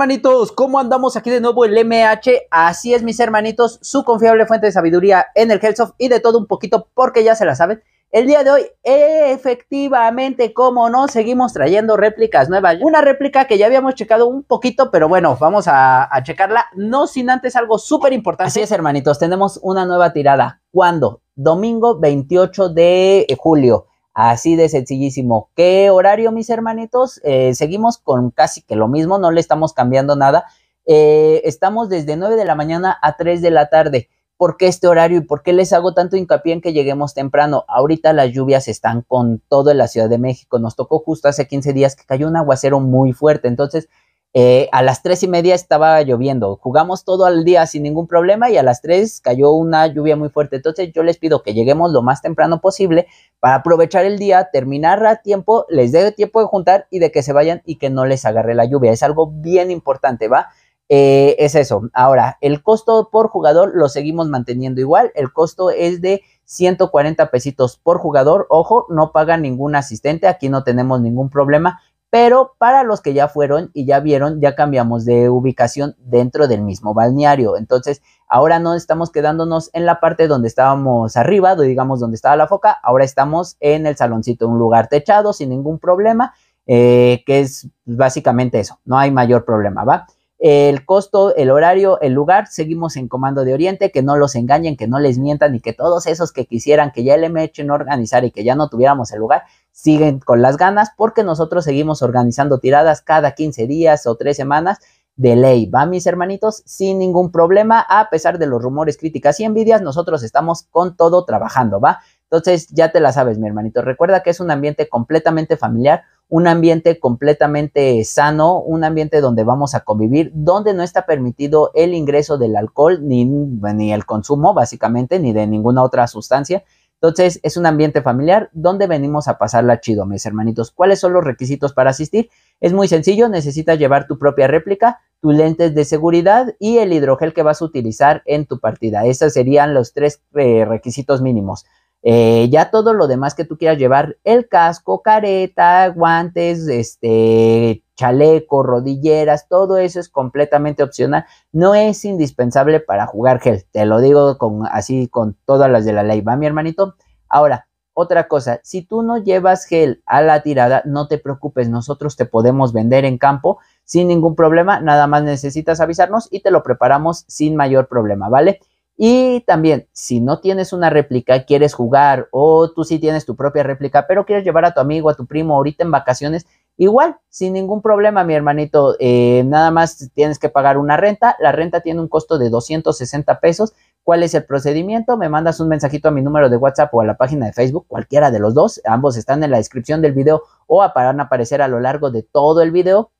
hermanitos? ¿Cómo andamos aquí de nuevo el MH? Así es, mis hermanitos, su confiable fuente de sabiduría en el Health y de todo un poquito, porque ya se la saben. El día de hoy, efectivamente, como no, seguimos trayendo réplicas nuevas. Una réplica que ya habíamos checado un poquito, pero bueno, vamos a, a checarla. No sin antes algo súper importante. Así es, hermanitos, tenemos una nueva tirada. ¿Cuándo? Domingo 28 de julio. Así de sencillísimo. ¿Qué horario, mis hermanitos? Eh, seguimos con casi que lo mismo, no le estamos cambiando nada. Eh, estamos desde 9 de la mañana a 3 de la tarde. ¿Por qué este horario y por qué les hago tanto hincapié en que lleguemos temprano? Ahorita las lluvias están con todo en la Ciudad de México. Nos tocó justo hace 15 días que cayó un aguacero muy fuerte. Entonces, eh, a las tres y media estaba lloviendo. Jugamos todo el día sin ningún problema y a las 3 cayó una lluvia muy fuerte. Entonces yo les pido que lleguemos lo más temprano posible para aprovechar el día, terminar a tiempo, les dé tiempo de juntar y de que se vayan y que no les agarre la lluvia. Es algo bien importante, ¿va? Eh, es eso. Ahora, el costo por jugador lo seguimos manteniendo igual. El costo es de 140 pesitos por jugador. Ojo, no paga ningún asistente. Aquí no tenemos ningún problema pero para los que ya fueron y ya vieron, ya cambiamos de ubicación dentro del mismo balneario. Entonces, ahora no estamos quedándonos en la parte donde estábamos arriba, digamos donde estaba la foca, ahora estamos en el saloncito, un lugar techado sin ningún problema, eh, que es básicamente eso, no hay mayor problema, ¿va? el costo, el horario, el lugar, seguimos en Comando de Oriente, que no los engañen, que no les mientan y que todos esos que quisieran que ya el mechen no organizara y que ya no tuviéramos el lugar, siguen con las ganas porque nosotros seguimos organizando tiradas cada 15 días o tres semanas de ley, va mis hermanitos, sin ningún problema, a pesar de los rumores, críticas y envidias, nosotros estamos con todo trabajando, va. Entonces, ya te la sabes, mi hermanito. Recuerda que es un ambiente completamente familiar, un ambiente completamente sano, un ambiente donde vamos a convivir, donde no está permitido el ingreso del alcohol, ni, ni el consumo, básicamente, ni de ninguna otra sustancia. Entonces, es un ambiente familiar donde venimos a pasarla chido, mis hermanitos. ¿Cuáles son los requisitos para asistir? Es muy sencillo, necesitas llevar tu propia réplica, tus lentes de seguridad y el hidrogel que vas a utilizar en tu partida. Esos serían los tres eh, requisitos mínimos. Eh, ya todo lo demás que tú quieras llevar, el casco, careta, guantes, este, chaleco, rodilleras, todo eso es completamente opcional, no es indispensable para jugar gel, te lo digo con, así con todas las de la ley, va mi hermanito. Ahora, otra cosa, si tú no llevas gel a la tirada, no te preocupes, nosotros te podemos vender en campo sin ningún problema, nada más necesitas avisarnos y te lo preparamos sin mayor problema, ¿vale? Y también, si no tienes una réplica, quieres jugar o tú sí tienes tu propia réplica, pero quieres llevar a tu amigo, a tu primo ahorita en vacaciones, igual, sin ningún problema, mi hermanito, eh, nada más tienes que pagar una renta. La renta tiene un costo de 260 pesos. ¿Cuál es el procedimiento? Me mandas un mensajito a mi número de WhatsApp o a la página de Facebook, cualquiera de los dos. Ambos están en la descripción del video o van a aparecer a lo largo de todo el video.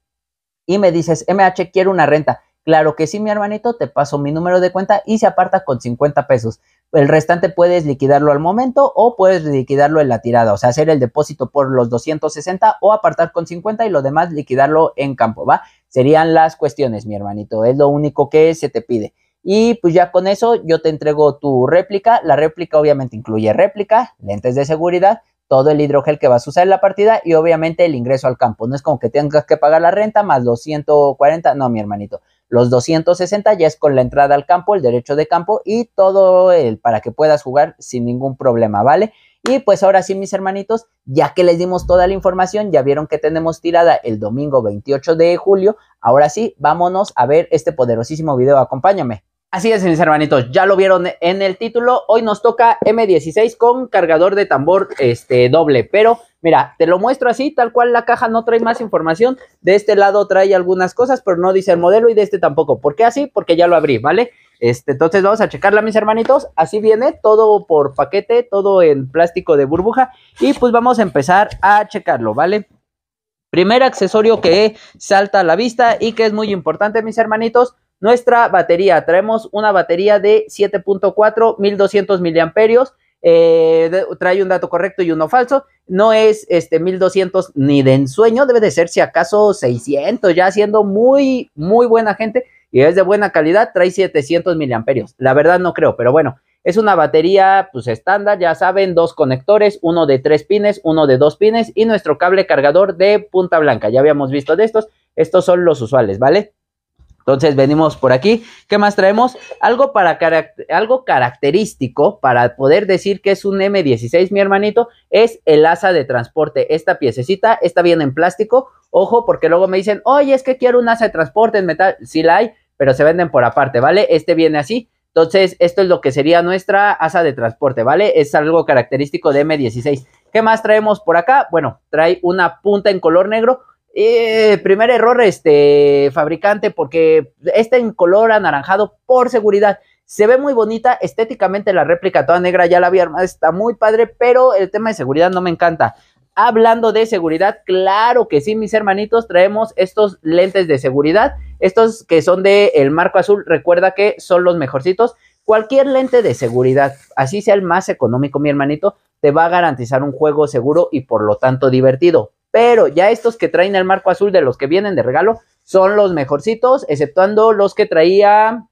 Y me dices, MH, quiero una renta Claro que sí, mi hermanito, te paso mi número de cuenta y se aparta con 50 pesos. El restante puedes liquidarlo al momento o puedes liquidarlo en la tirada, o sea, hacer el depósito por los 260 o apartar con 50 y lo demás liquidarlo en campo, ¿va? Serían las cuestiones, mi hermanito, es lo único que se te pide. Y pues ya con eso yo te entrego tu réplica. La réplica obviamente incluye réplica, lentes de seguridad, todo el hidrogel que vas a usar en la partida y obviamente el ingreso al campo. No es como que tengas que pagar la renta más 240. no, mi hermanito los 260 ya es con la entrada al campo, el derecho de campo y todo el para que puedas jugar sin ningún problema, ¿vale? Y pues ahora sí, mis hermanitos, ya que les dimos toda la información, ya vieron que tenemos tirada el domingo 28 de julio, ahora sí, vámonos a ver este poderosísimo video, acompáñame. Así es, mis hermanitos, ya lo vieron en el título. Hoy nos toca M16 con cargador de tambor este, doble, pero mira, te lo muestro así, tal cual la caja no trae más información. De este lado trae algunas cosas, pero no dice el modelo y de este tampoco. ¿Por qué así? Porque ya lo abrí, ¿vale? Este, entonces vamos a checarla, mis hermanitos. Así viene, todo por paquete, todo en plástico de burbuja. Y pues vamos a empezar a checarlo, ¿vale? Primer accesorio que salta a la vista y que es muy importante, mis hermanitos, nuestra batería, traemos una batería de 7.4, 1200 miliamperios. Eh, trae un dato correcto y uno falso. No es este 1200 ni de ensueño, debe de ser si acaso 600, ya siendo muy, muy buena gente y es de buena calidad, trae 700 miliamperios. La verdad no creo, pero bueno, es una batería pues estándar, ya saben, dos conectores, uno de tres pines, uno de dos pines y nuestro cable cargador de punta blanca. Ya habíamos visto de estos, estos son los usuales, ¿vale? Entonces venimos por aquí. ¿Qué más traemos? Algo, para algo característico para poder decir que es un M16, mi hermanito, es el asa de transporte. Esta piececita está bien en plástico. Ojo, porque luego me dicen, oye, es que quiero un asa de transporte en metal. Sí la hay, pero se venden por aparte, ¿vale? Este viene así. Entonces, esto es lo que sería nuestra asa de transporte, ¿vale? Es algo característico de M16. ¿Qué más traemos por acá? Bueno, trae una punta en color negro eh, primer error, este fabricante, porque está en color anaranjado por seguridad. Se ve muy bonita estéticamente la réplica toda negra, ya la vi armada, está muy padre, pero el tema de seguridad no me encanta. Hablando de seguridad, claro que sí, mis hermanitos, traemos estos lentes de seguridad, estos que son De el marco azul, recuerda que son los mejorcitos. Cualquier lente de seguridad, así sea el más económico, mi hermanito, te va a garantizar un juego seguro y por lo tanto divertido pero ya estos que traen el marco azul de los que vienen de regalo son los mejorcitos, exceptuando los que traía,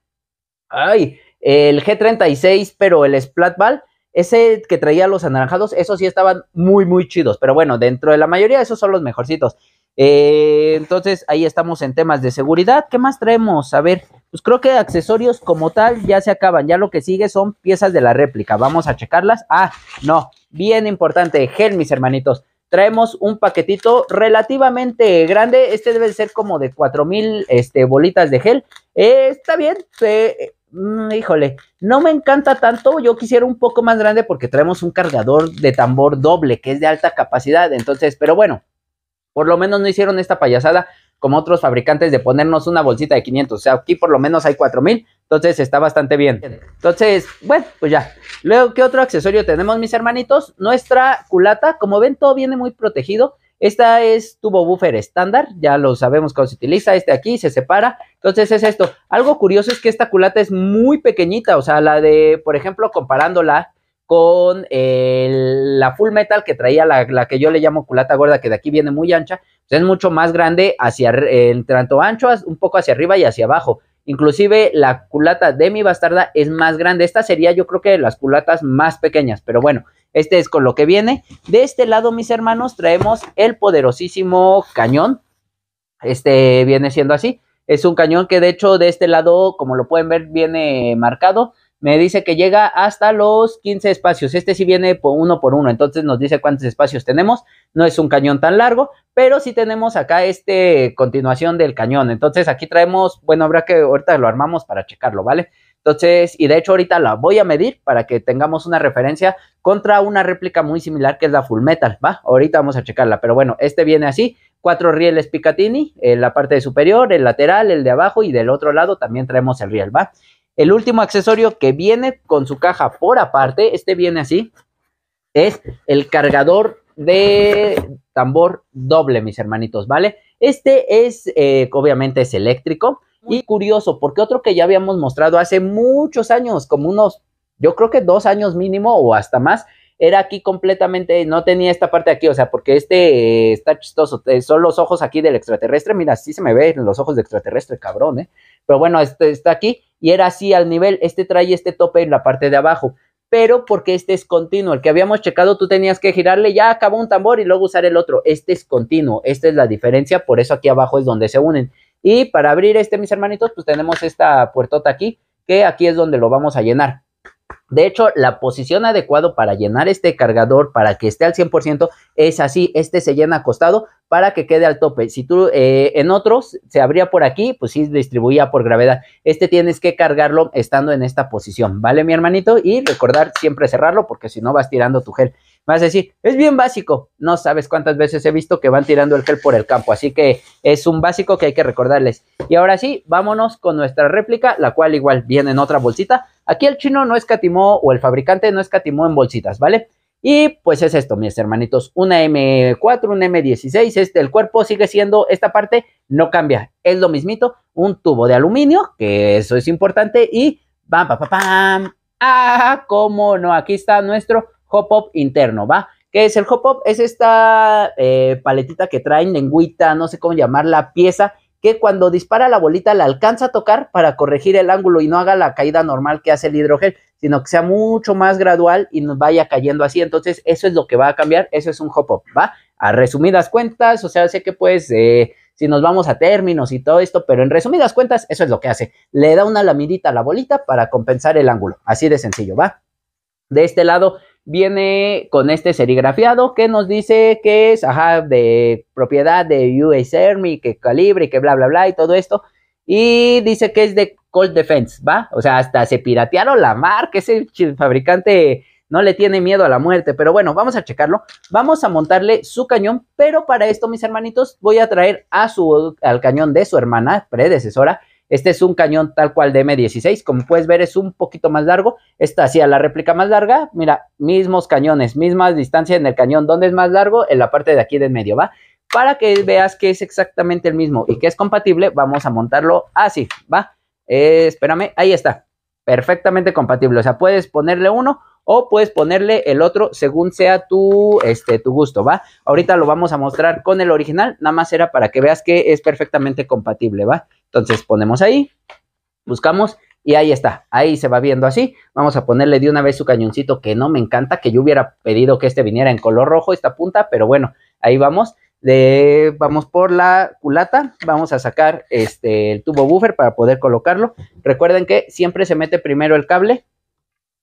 ay, el G36, pero el Splatball, ese que traía los anaranjados, esos sí estaban muy, muy chidos, pero bueno, dentro de la mayoría esos son los mejorcitos. Eh, entonces ahí estamos en temas de seguridad. ¿Qué más traemos? A ver, pues creo que accesorios como tal ya se acaban. Ya lo que sigue son piezas de la réplica. Vamos a checarlas. Ah, no, bien importante. Gel, mis hermanitos traemos un paquetito relativamente grande. Este debe ser como de 4000 este, bolitas de gel. está bien, mm, híjole, no me encanta tanto. Yo quisiera un poco más grande porque traemos un cargador de tambor doble que es de alta capacidad. Entonces, pero bueno, por lo menos no hicieron esta payasada como otros fabricantes de ponernos una bolsita de 500. O sea, aquí por lo menos hay 4000, entonces está bastante bien. Entonces, bueno, pues ya. Luego, ¿qué otro accesorio tenemos, mis hermanitos? Nuestra culata, como ven, todo viene muy protegido. Esta es tubo buffer estándar, ya lo sabemos cómo se utiliza, este aquí se separa, entonces es esto. Algo curioso es que esta culata es muy pequeñita, o sea, la de, por ejemplo, comparándola con la full metal que traía la, que yo le llamo culata gorda, que de aquí viene muy ancha, pues es mucho más grande hacia, el tanto ancho, un poco hacia arriba y hacia abajo. Inclusive la culata de mi bastarda es más grande. Esta sería yo creo que las culatas más pequeñas. Pero bueno, este es con lo que viene. De este lado, mis hermanos, traemos el poderosísimo cañón. Este viene siendo así. Es un cañón que de hecho de este lado, como lo pueden ver, viene marcado me dice que llega hasta los 15 espacios. Este sí viene por uno por uno, entonces nos dice cuántos espacios tenemos. No es un cañón tan largo, pero sí tenemos acá este continuación del cañón. Entonces aquí traemos, bueno, habrá que ahorita lo armamos para checarlo, ¿vale? Entonces, y de hecho ahorita la voy a medir para que tengamos una referencia contra una réplica muy similar que es la Full Metal, ¿va? Ahorita vamos a checarla, pero bueno, este viene así, cuatro rieles Picatinny, en la parte superior, el lateral, el de abajo y del otro lado también traemos el riel, ¿va? El último accesorio que viene con su caja por aparte, este viene así, es el cargador de tambor doble, mis hermanitos, ¿vale? Este es, eh, obviamente es eléctrico y curioso, porque otro que ya habíamos mostrado hace muchos años, como unos, yo creo que dos años mínimo o hasta más, era aquí completamente, no tenía esta parte aquí, o sea, porque este eh, está chistoso, eh, son los ojos aquí del extraterrestre, mira, sí se me ven los ojos del extraterrestre, cabrón, ¿eh? Pero bueno, este está aquí y era así al nivel, este trae este tope en la parte de abajo, pero porque este es continuo, el que habíamos checado tú tenías que girarle, ya acabó un tambor y luego usar el otro, este es continuo, esta es la diferencia, por eso aquí abajo es donde se unen. Y para abrir este, mis hermanitos, pues tenemos esta puertota aquí, que aquí es donde lo vamos a llenar. De hecho, la posición adecuada para llenar este cargador, para que esté al 100%, es así. Este se llena acostado para que quede al tope. Si tú eh, en otros se abría por aquí, pues sí distribuía por gravedad. Este tienes que cargarlo estando en esta posición, ¿vale, mi hermanito? Y recordar siempre cerrarlo porque si no vas tirando tu gel. Vas a decir, es bien básico. No sabes cuántas veces he visto que van tirando el gel por el campo. Así que es un básico que hay que recordarles. Y ahora sí, vámonos con nuestra réplica, la cual igual viene en otra bolsita Aquí el chino no escatimó o el fabricante no escatimó en bolsitas, ¿vale? Y pues es esto, mis hermanitos, una M4, una M16, este, el cuerpo sigue siendo, esta parte no cambia, es lo mismito, un tubo de aluminio, que eso es importante, y pam, pam, pam, ah, cómo no, aquí está nuestro hop-up interno, ¿va? ¿Qué es el hop-up? Es esta eh, paletita que traen, lengüita, no sé cómo llamar la pieza, que cuando dispara la bolita la alcanza a tocar para corregir el ángulo y no haga la caída normal que hace el hidrogel, sino que sea mucho más gradual y nos vaya cayendo así. Entonces, eso es lo que va a cambiar, eso es un hop-up, ¿va? A resumidas cuentas, o sea, sé que pues... Eh, si nos vamos a términos y todo esto, pero en resumidas cuentas, eso es lo que hace. Le da una lamidita a la bolita para compensar el ángulo. Así de sencillo, ¿va? De este lado, viene con este serigrafiado que nos dice que es de propiedad de US Army, que calibre, y que bla, bla, bla y todo esto. Y dice que es de Cold Defense, ¿va? O sea, hasta se piratearon la marca, ese fabricante no le tiene miedo a la muerte, pero bueno, vamos a checarlo. Vamos a montarle su cañón, pero para esto, mis hermanitos, voy a traer a su, al cañón de su hermana predecesora, este es un cañón tal cual de M16, como puedes ver es un poquito más largo, esta hacía la réplica más larga, mira, mismos cañones, misma distancia en el cañón, ¿dónde es más largo? En la parte de aquí del medio, ¿va? Para que veas que es exactamente el mismo y que es compatible, vamos a montarlo así, ¿va? Eh, espérame, ahí está, perfectamente compatible, o sea, puedes ponerle uno o puedes ponerle el otro según sea tu, este, tu gusto, ¿va? Ahorita lo vamos a mostrar con el original, nada más era para que veas que es perfectamente compatible, ¿va? Entonces ponemos ahí, buscamos y ahí está, ahí se va viendo así. Vamos a ponerle de una vez su cañoncito que no me encanta, que yo hubiera pedido que este viniera en color rojo esta punta, pero bueno, ahí vamos. De, vamos por la culata, vamos a sacar este, el tubo buffer para poder colocarlo. Recuerden que siempre se mete primero el cable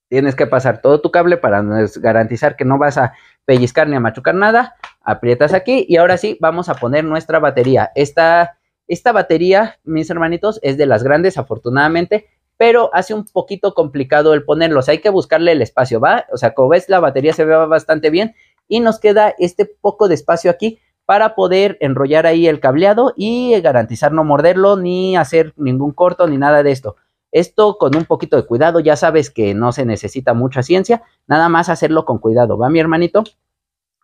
tienes que pasar todo tu cable para garantizar que no vas a pellizcar ni a machucar nada. Aprietas aquí y ahora sí vamos a poner nuestra batería. Esta, esta batería, mis hermanitos, es de las grandes, afortunadamente, pero hace un poquito complicado el ponerlos. Hay que buscarle el espacio, ¿va? O sea, como ves, la batería se ve bastante bien y nos queda este poco de espacio aquí para poder enrollar ahí el cableado y garantizar no morderlo ni hacer ningún corto ni nada de esto. Esto con un poquito de cuidado, ya sabes que no se necesita mucha ciencia, nada más hacerlo con cuidado, ¿va mi hermanito?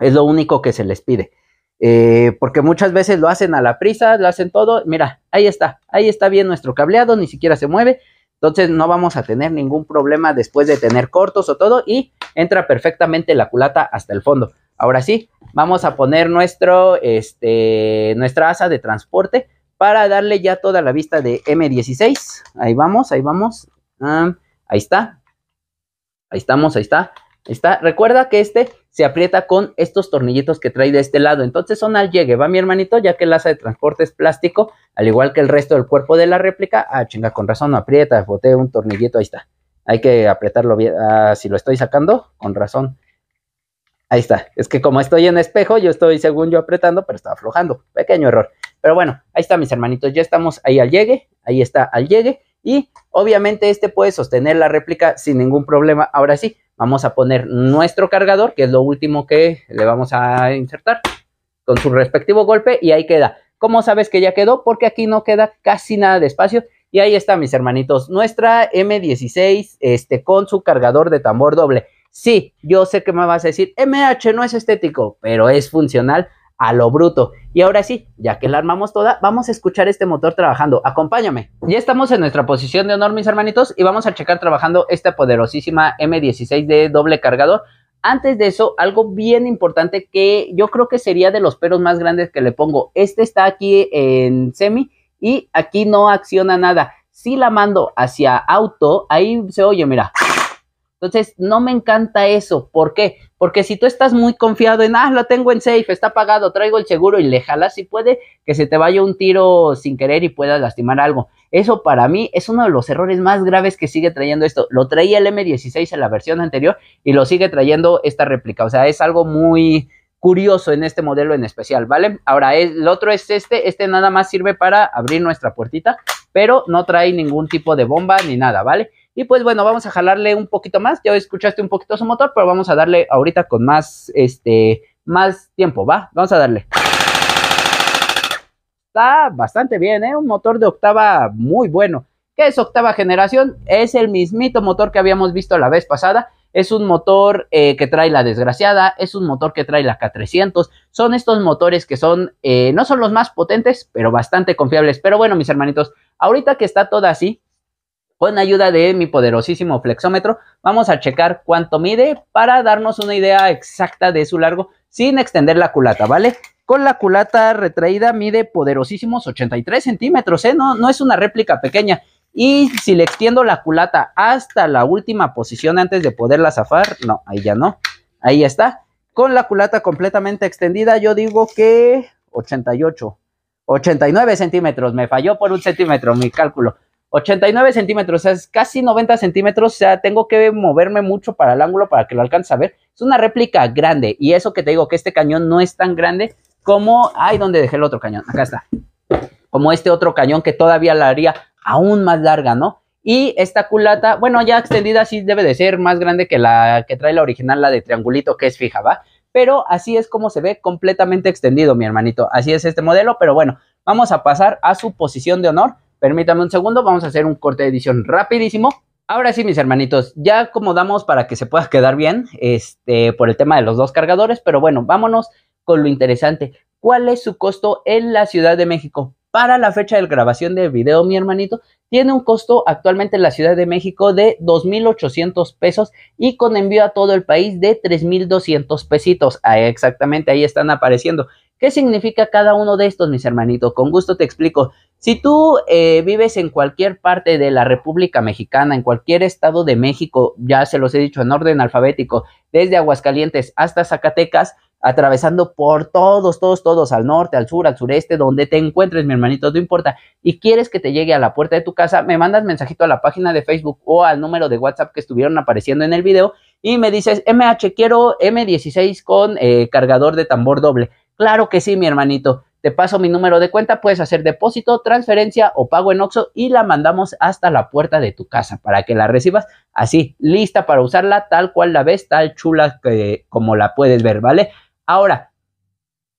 Es lo único que se les pide. Eh, porque muchas veces lo hacen a la prisa, lo hacen todo. Mira, ahí está, ahí está bien nuestro cableado, ni siquiera se mueve. Entonces no vamos a tener ningún problema después de tener cortos o todo y entra perfectamente la culata hasta el fondo. Ahora sí, vamos a poner nuestro, este, nuestra asa de transporte para darle ya toda la vista de M16. Ahí vamos, ahí vamos. Ah, ahí está. Ahí estamos, ahí está. Ahí está. Recuerda que este se aprieta con estos tornillitos que trae de este lado. Entonces son al llegue, va mi hermanito, ya que el asa de transporte es plástico, al igual que el resto del cuerpo de la réplica. Ah, chinga, con razón aprieta, boté un tornillito, ahí está. Hay que apretarlo bien. Ah, si lo estoy sacando, con razón. Ahí está. Es que como estoy en espejo, yo estoy, según yo, apretando, pero estaba aflojando. Pequeño error. Pero bueno, ahí está, mis hermanitos. Ya estamos ahí al llegue. Ahí está al llegue. Y obviamente este puede sostener la réplica sin ningún problema. Ahora sí, vamos a poner nuestro cargador, que es lo último que le vamos a insertar con su respectivo golpe. Y ahí queda. ¿Cómo sabes que ya quedó? Porque aquí no queda casi nada de espacio. Y ahí está, mis hermanitos, nuestra M16 este, con su cargador de tambor doble. Sí, yo sé que me vas a decir, MH no es estético, pero es funcional a lo bruto. Y ahora sí, ya que la armamos toda, vamos a escuchar este motor trabajando. Acompáñame. Ya estamos en nuestra posición de honor, mis hermanitos, y vamos a checar trabajando esta poderosísima M16 de doble cargador. Antes de eso, algo bien importante que yo creo que sería de los peros más grandes que le pongo. Este está aquí en semi y aquí no acciona nada. Si la mando hacia auto, ahí se oye, mira. Entonces, no me encanta eso. ¿Por qué? Porque si tú estás muy confiado en, ah, lo tengo en safe, está pagado, traigo el seguro y le jalas si puede que se te vaya un tiro sin querer y puedas lastimar algo. Eso para mí es uno de los errores más graves que sigue trayendo esto. Lo traía el M16 en la versión anterior y lo sigue trayendo esta réplica. O sea, es algo muy curioso en este modelo en especial, ¿vale? Ahora, el otro es este. Este nada más sirve para abrir nuestra puertita, pero no trae ningún tipo de bomba ni nada, ¿vale? Y pues bueno, vamos a jalarle un poquito más. Ya escuchaste un poquito su motor, pero vamos a darle ahorita con más, este, más tiempo, ¿va? Vamos a darle. Está bastante bien, ¿eh? Un motor de octava muy bueno. ¿Qué es octava generación? Es el mismito motor que habíamos visto la vez pasada. Es un motor eh, que trae la desgraciada, es un motor que trae la K300. Son estos motores que son, eh, no son los más potentes, pero bastante confiables. Pero bueno, mis hermanitos, ahorita que está toda así, con ayuda de mi poderosísimo flexómetro, vamos a checar cuánto mide para darnos una idea exacta de su largo sin extender la culata, ¿vale? Con la culata retraída mide poderosísimos 83 centímetros, ¿eh? No, no es una réplica pequeña. Y si le extiendo la culata hasta la última posición antes de poderla zafar, no, ahí ya no, ahí está. Con la culata completamente extendida, yo digo que 88, 89 centímetros, me falló por un centímetro mi cálculo. 89 centímetros, o sea, es casi 90 centímetros, o sea, tengo que moverme mucho para el ángulo para que lo alcance a ver. Es una réplica grande y eso que te digo que este cañón no es tan grande como, ay, ¿dónde dejé el otro cañón? Acá está. Como este otro cañón que todavía la haría aún más larga, ¿no? Y esta culata, bueno, ya extendida sí debe de ser más grande que la que trae la original, la de triangulito que es fija, ¿va? Pero así es como se ve completamente extendido, mi hermanito. Así es este modelo, pero bueno, vamos a pasar a su posición de honor Permítame un segundo, vamos a hacer un corte de edición rapidísimo. Ahora sí, mis hermanitos, ya acomodamos para que se pueda quedar bien este, por el tema de los dos cargadores, pero bueno, vámonos con lo interesante. ¿Cuál es su costo en la Ciudad de México? Para la fecha de grabación de video, mi hermanito, tiene un costo actualmente en la Ciudad de México de 2.800 pesos y con envío a todo el país de 3.200 pesitos. exactamente, ahí están apareciendo. ¿Qué significa cada uno de estos, mis hermanitos? Con gusto te explico. Si tú eh, vives en cualquier parte de la República Mexicana, en cualquier estado de México, ya se los he dicho en orden alfabético, desde Aguascalientes hasta Zacatecas, atravesando por todos, todos, todos, al norte, al sur, al sureste, donde te encuentres, mi hermanito, no importa, y quieres que te llegue a la puerta de tu casa, me mandas mensajito a la página de Facebook o al número de WhatsApp que estuvieron apareciendo en el video y me dices, MH, quiero M16 con eh, cargador de tambor doble. Claro que sí, mi hermanito. Te paso mi número de cuenta, puedes hacer depósito, transferencia o pago en Oxxo y la mandamos hasta la puerta de tu casa para que la recibas así, lista para usarla tal cual la ves, tal chula que, como la puedes ver, ¿vale? Ahora,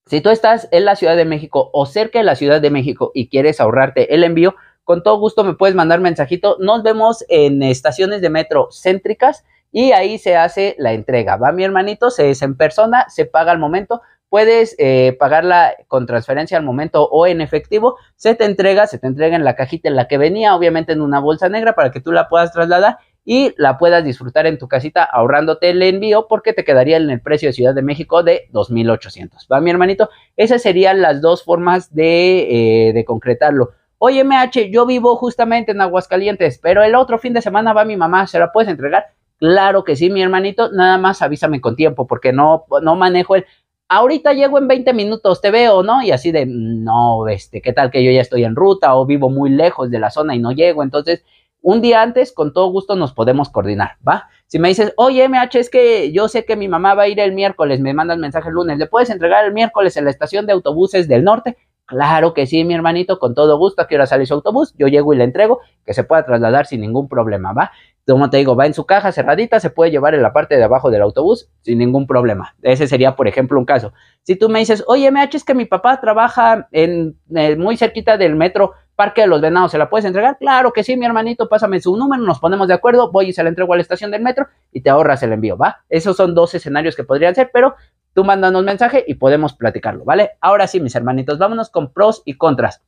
si tú estás en la Ciudad de México o cerca de la Ciudad de México y quieres ahorrarte el envío, con todo gusto me puedes mandar mensajito. Nos vemos en estaciones de metro céntricas y ahí se hace la entrega. Va mi hermanito, se es en persona, se paga al momento puedes eh, pagarla con transferencia al momento o en efectivo, se te entrega, se te entrega en la cajita en la que venía, obviamente en una bolsa negra para que tú la puedas trasladar y la puedas disfrutar en tu casita ahorrándote el envío porque te quedaría en el precio de Ciudad de México de 2.800. ¿Va mi hermanito? Esas serían las dos formas de, eh, concretarlo. Oye, MH, yo vivo justamente en Aguascalientes, pero el otro fin de semana va mi mamá, ¿se la puedes entregar? Claro que sí, mi hermanito, nada más avísame con tiempo porque no, no manejo el ahorita llego en 20 minutos, te veo, ¿no? Y así de, no, este, ¿qué tal que yo ya estoy en ruta o vivo muy lejos de la zona y no llego? Entonces, un día antes, con todo gusto nos podemos coordinar, ¿va? Si me dices, oye, MH, es que yo sé que mi mamá va a ir el miércoles, me el mensaje el lunes, ¿le puedes entregar el miércoles en la estación de autobuses del norte? Claro que sí, mi hermanito, con todo gusto, qué hora sale su autobús, yo llego y le entrego, que se pueda trasladar sin ningún problema, ¿va? como te digo, va en su caja cerradita, se puede llevar en la parte de abajo del autobús sin ningún problema. Ese sería, por ejemplo, un caso. Si tú me dices, oye, MH, es que mi papá trabaja en, eh, muy cerquita del metro Parque de los Venados, ¿se la puedes entregar? Claro que sí, mi hermanito, pásame su número, nos ponemos de acuerdo, voy y se la entrego a la estación del metro y te ahorras el envío, ¿va? Esos son dos escenarios que podrían ser, pero tú mándanos mensaje y podemos platicarlo, ¿vale? Ahora sí, mis hermanitos, vámonos con pros y contras.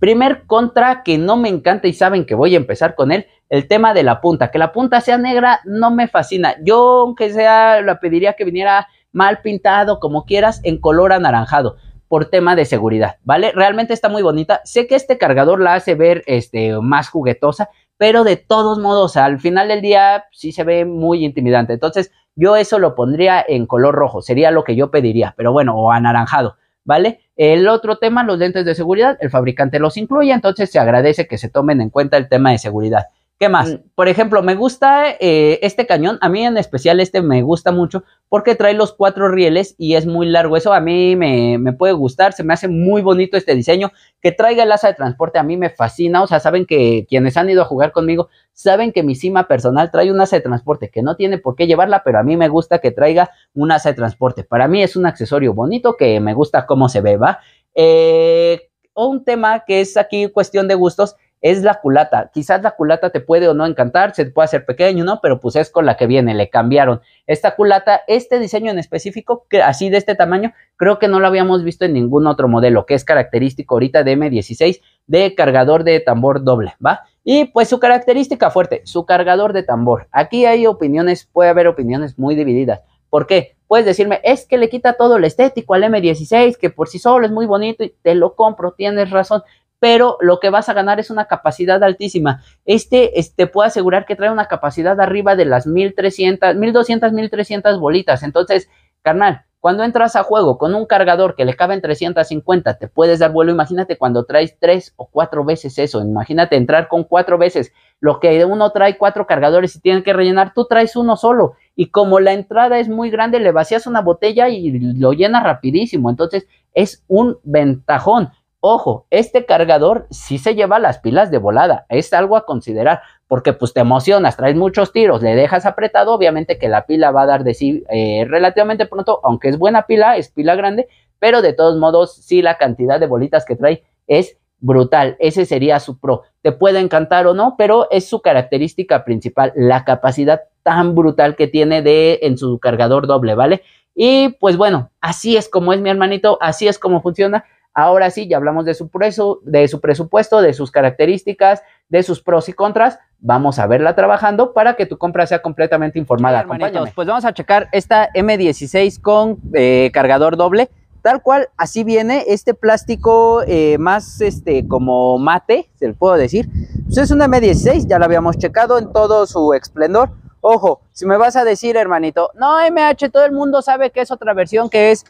Primer contra que no me encanta y saben que voy a empezar con él, el tema de la punta. Que la punta sea negra no me fascina. Yo, aunque sea, la pediría que viniera mal pintado, como quieras, en color anaranjado, por tema de seguridad, ¿vale? Realmente está muy bonita. Sé que este cargador la hace ver este, más juguetosa, pero de todos modos, al final del día sí se ve muy intimidante. Entonces, yo eso lo pondría en color rojo, sería lo que yo pediría, pero bueno, o anaranjado. ¿vale? El otro tema, los lentes de seguridad, el fabricante los incluye, entonces se agradece que se tomen en cuenta el tema de seguridad. ¿Qué más? Mm. Por ejemplo, me gusta eh, este cañón, a mí en especial este me gusta mucho porque trae los cuatro rieles y es muy largo. Eso a mí me, puede gustar, se me hace muy bonito este diseño. Que traiga el asa de transporte a mí me fascina, o sea, saben que quienes han ido a jugar conmigo saben que mi cima personal trae un asa de transporte que no tiene por qué llevarla, pero a mí me gusta que traiga un asa de transporte. Para mí es un accesorio bonito que me gusta cómo se ve, ¿va? Eh, o un tema que es aquí cuestión de gustos es la culata. Quizás la culata te puede o no encantar, se puede hacer pequeño, ¿no? Pero pues es con la que viene, le cambiaron. Esta culata, este diseño en específico, así de este tamaño, creo que no lo habíamos visto en ningún otro modelo, que es característico ahorita de M16 de cargador de tambor doble, ¿va? Y pues su característica fuerte, su cargador de tambor. Aquí hay opiniones, puede haber opiniones muy divididas. ¿Por qué? Puedes decirme, es que le quita todo el estético al M16, que por sí solo es muy bonito y te lo compro, tienes razón pero lo que vas a ganar es una capacidad altísima. Este, este puedo asegurar que trae una capacidad arriba de las 1300, 1200, 1300 bolitas. Entonces, carnal, cuando entras a juego con un cargador que le cabe en 350, te puedes dar vuelo. Imagínate cuando traes tres o cuatro veces eso. Imagínate entrar con cuatro veces. Lo que uno trae cuatro cargadores y tienen que rellenar, tú traes uno solo. Y como la entrada es muy grande, le vacías una botella y lo llenas rapidísimo. Entonces es un ventajón. Ojo, este cargador sí se lleva las pilas de volada, es algo a considerar, porque pues te emocionas, traes muchos tiros, le dejas apretado, obviamente que la pila va a dar de sí eh, relativamente pronto, aunque es buena pila, es pila grande, pero de todos modos sí la cantidad de bolitas que trae es brutal, ese sería su pro. Te puede encantar o no, pero es su característica principal, la capacidad tan brutal que tiene de en su cargador doble, ¿vale? Y pues bueno, así es como es mi hermanito, así es como funciona. Ahora sí, ya hablamos de su, de su presupuesto, de sus características, de sus pros y contras. Vamos a verla trabajando para que tu compra sea completamente informada. Bueno, pues vamos a checar esta M16 con eh, cargador doble. Tal cual, así viene este plástico eh, más este, como mate, se le puedo decir. Pues es una M16, ya la habíamos checado en todo su esplendor. Ojo, si me vas a decir, hermanito, no, MH, todo el mundo sabe que es otra versión que es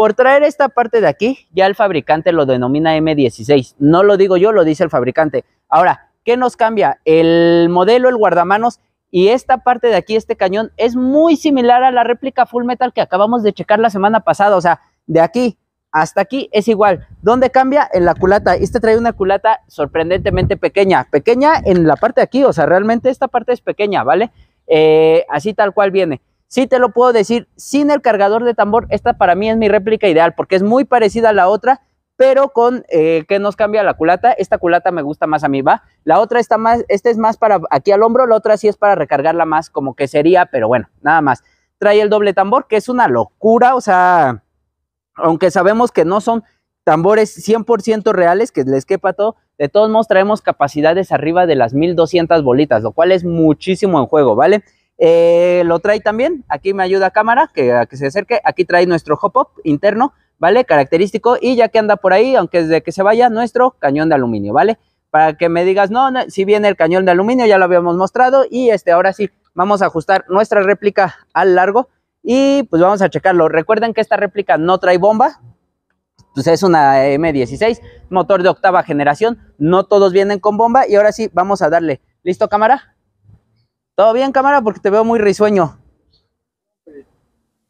por traer esta parte de aquí, ya el fabricante lo denomina M16. No lo digo yo, lo dice el fabricante. Ahora, ¿qué nos cambia? El modelo, el guardamanos y esta parte de aquí, este cañón, es muy similar a la réplica Full Metal que acabamos de checar la semana pasada. O sea, de aquí hasta aquí es igual. ¿Dónde cambia? En la culata. Este trae una culata sorprendentemente pequeña. Pequeña en la parte de aquí, o sea, realmente esta parte es pequeña, ¿vale? Eh, así tal cual viene. Sí te lo puedo decir, sin el cargador de tambor, esta para mí es mi réplica ideal porque es muy parecida a la otra, pero con eh, que nos cambia la culata. Esta culata me gusta más a mí, ¿va? La otra está más, esta es más para aquí al hombro, la otra sí es para recargarla más como que sería, pero bueno, nada más. Trae el doble tambor, que es una locura, o sea, aunque sabemos que no son tambores 100% reales, que les quepa todo, de todos modos traemos capacidades arriba de las 1200 bolitas, lo cual es muchísimo en juego, ¿vale? vale eh, lo trae también, aquí me ayuda cámara que, se acerque, aquí trae nuestro hop-up interno, ¿vale? Característico y ya que anda por ahí, aunque desde que se vaya, nuestro cañón de aluminio, ¿vale? Para que me digas, no, no, si viene el cañón de aluminio, ya lo habíamos mostrado y este, ahora sí, vamos a ajustar nuestra réplica al largo y pues vamos a checarlo. Recuerden que esta réplica no trae bomba, pues es una M16, motor de octava generación, no todos vienen con bomba y ahora sí, vamos a darle. ¿Listo cámara? ¿Todo bien, cámara? Porque te veo muy risueño.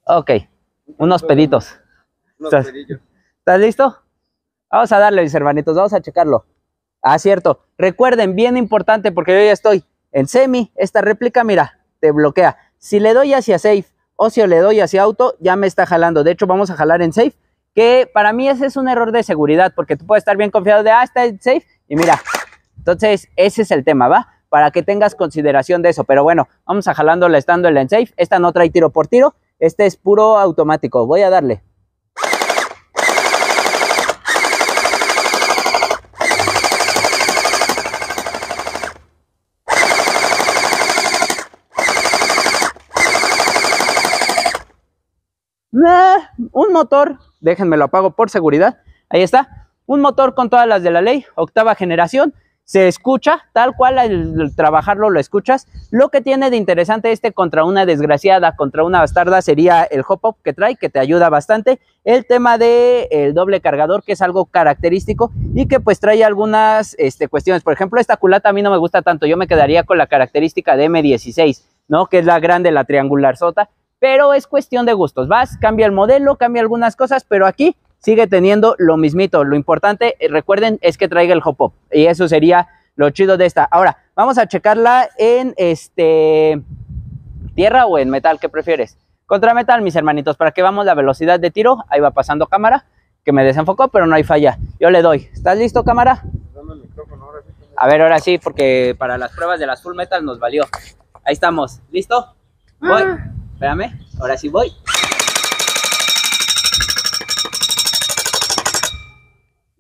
Ok, unos peditos. ¿Estás, listo? Vamos a darle, mis hermanitos, vamos a checarlo. Ah, cierto. Recuerden, bien importante, porque yo ya estoy en semi, esta réplica, mira, te bloquea. Si le doy hacia safe o si le doy hacia auto, ya me está jalando. De hecho, vamos a jalar en safe, que para mí ese es un error de seguridad, porque tú puedes estar bien confiado de, ah, está en safe, y mira. Entonces, ese es el tema, ¿va? para que tengas consideración de eso. Pero bueno, vamos a jalándola estando en safe. Esta no trae tiro por tiro, este es puro automático. Voy a darle. Ah, un motor, déjenme lo apago por seguridad. Ahí está, un motor con todas las de la ley, octava generación, se escucha, tal cual al trabajarlo lo escuchas. Lo que tiene de interesante este contra una desgraciada, contra una bastarda, sería el hop-up que trae, que te ayuda bastante. El tema del el doble cargador, que es algo característico y que pues trae algunas este, cuestiones. Por ejemplo, esta culata a mí no me gusta tanto, yo me quedaría con la característica de M16, ¿no? Que es la grande, la triangular sota. Pero es cuestión de gustos. Vas, cambia el modelo, cambia algunas cosas, pero aquí sigue teniendo lo mismito. Lo importante, eh, recuerden, es que traiga el hop-up. Y eso sería lo chido de esta. Ahora, vamos a checarla en este tierra o en metal, que prefieres? Contra metal, mis hermanitos, para que vamos la velocidad de tiro. Ahí va pasando cámara, que me desenfocó, pero no hay falla. Yo le doy. ¿Estás listo, cámara? A ver, ahora sí, porque para las pruebas de las full metal nos valió. Ahí estamos. ¿Listo? Voy. Ah. Espérame. Ahora sí voy.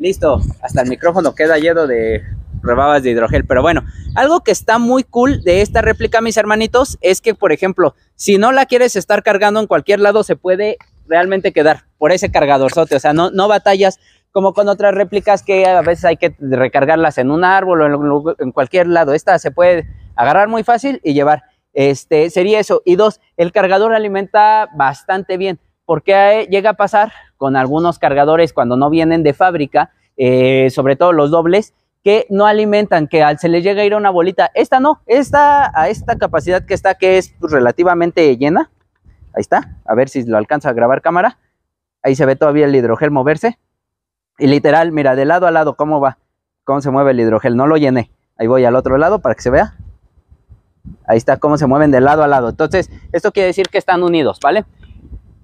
Listo, hasta el micrófono queda lleno de rebabas de hidrogel. Pero bueno, algo que está muy cool de esta réplica, mis hermanitos, es que, por ejemplo, si no la quieres estar cargando en cualquier lado, se puede realmente quedar por ese cargadorzote. O sea, no, no batallas como con otras réplicas que a veces hay que recargarlas en un árbol o en, en cualquier lado. Esta se puede agarrar muy fácil y llevar. Este sería eso. Y dos, el cargador alimenta bastante bien porque eh, llega a pasar con algunos cargadores cuando no vienen de fábrica, eh, sobre todo los dobles, que no alimentan, que al se les llega a ir una bolita. Esta no, esta a esta capacidad que está, que es pues, relativamente llena. Ahí está, a ver si lo alcanza a grabar cámara. Ahí se ve todavía el hidrogel moverse. Y literal, mira, de lado a lado, ¿cómo va? ¿Cómo se mueve el hidrogel? No lo llené. Ahí voy al otro lado para que se vea. Ahí está, cómo se mueven de lado a lado. Entonces, esto quiere decir que están unidos, ¿vale?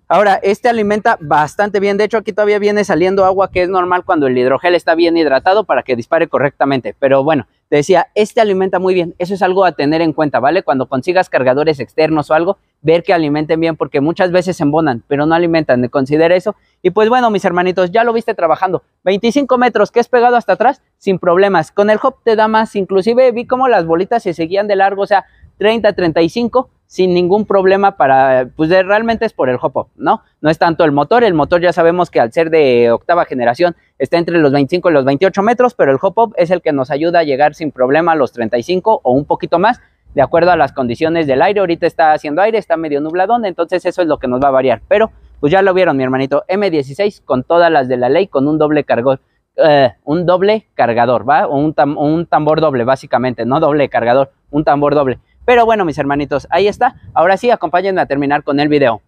Ahora, este alimenta bastante bien. De hecho, aquí todavía viene saliendo agua, que es normal cuando el hidrogel está bien hidratado para que dispare correctamente. Pero bueno, te decía, este alimenta muy bien. Eso es algo a tener en cuenta, ¿vale? Cuando consigas cargadores externos o algo, ver que alimenten bien, porque muchas veces se embonan, pero no alimentan. Considera eso. Y pues bueno, mis hermanitos, ya lo viste trabajando. 25 metros, que es pegado hasta atrás, sin problemas. Con el hop te da más. Inclusive vi cómo las bolitas se seguían de largo, o sea, 30, 35 sin ningún problema para, pues realmente es por el hop up, ¿no? No es tanto el motor, el motor ya sabemos que al ser de octava generación está entre los 25 y los 28 metros, pero el hop up es el que nos ayuda a llegar sin problema a los 35 o un poquito más, de acuerdo a las condiciones del aire, ahorita está haciendo aire, está medio nubladón, entonces eso es lo que nos va a variar, pero pues ya lo vieron mi hermanito, M16 con todas las de la ley, con un doble cargador, eh, un doble cargador, ¿va? O un, un tambor doble, básicamente, no doble cargador, un tambor doble. Pero bueno, mis hermanitos, ahí está. Ahora sí, acompáñenme a terminar con el video.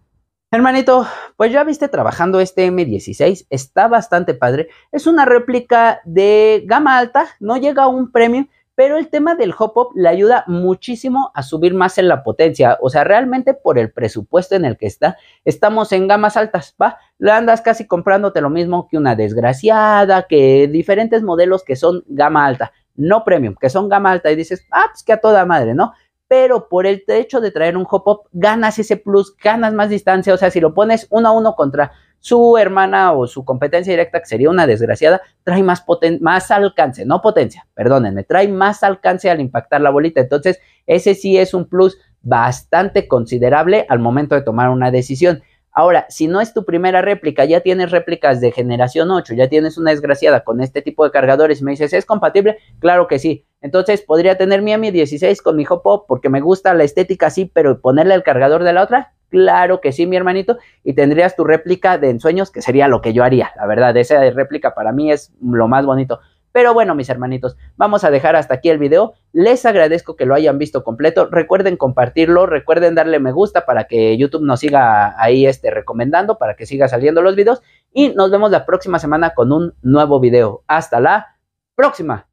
Hermanito, pues ya viste trabajando este M16, está bastante padre. Es una réplica de gama alta, no llega a un premium, pero el tema del hop up le ayuda muchísimo a subir más en la potencia, o sea, realmente por el presupuesto en el que está, estamos en gamas altas, va, le andas casi comprándote lo mismo que una desgraciada, que diferentes modelos que son gama alta, no premium, que son gama alta y dices, ah, pues que a toda madre, ¿no? pero por el hecho de traer un hop-up, ganas ese plus, ganas más distancia. O sea, si lo pones uno a uno contra su hermana o su competencia directa, que sería una desgraciada, trae más, más alcance, no potencia, perdónenme, trae más alcance al impactar la bolita. Entonces, ese sí es un plus bastante considerable al momento de tomar una decisión. Ahora, si no es tu primera réplica, ya tienes réplicas de generación 8, ya tienes una desgraciada con este tipo de cargadores, me dices, ¿es compatible? Claro que sí. Entonces, ¿podría tener mi Mi 16 con mi Hopop porque me gusta la estética, sí, pero ponerle el cargador de la otra? Claro que sí, mi hermanito, y tendrías tu réplica de ensueños, que sería lo que yo haría, la verdad, esa réplica para mí es lo más bonito. Pero bueno, mis hermanitos, vamos a dejar hasta aquí el video. Les agradezco que lo hayan visto completo. Recuerden compartirlo, recuerden darle me gusta para que YouTube nos siga ahí este, recomendando, para que siga saliendo los videos. Y nos vemos la próxima semana con un nuevo video. Hasta la próxima.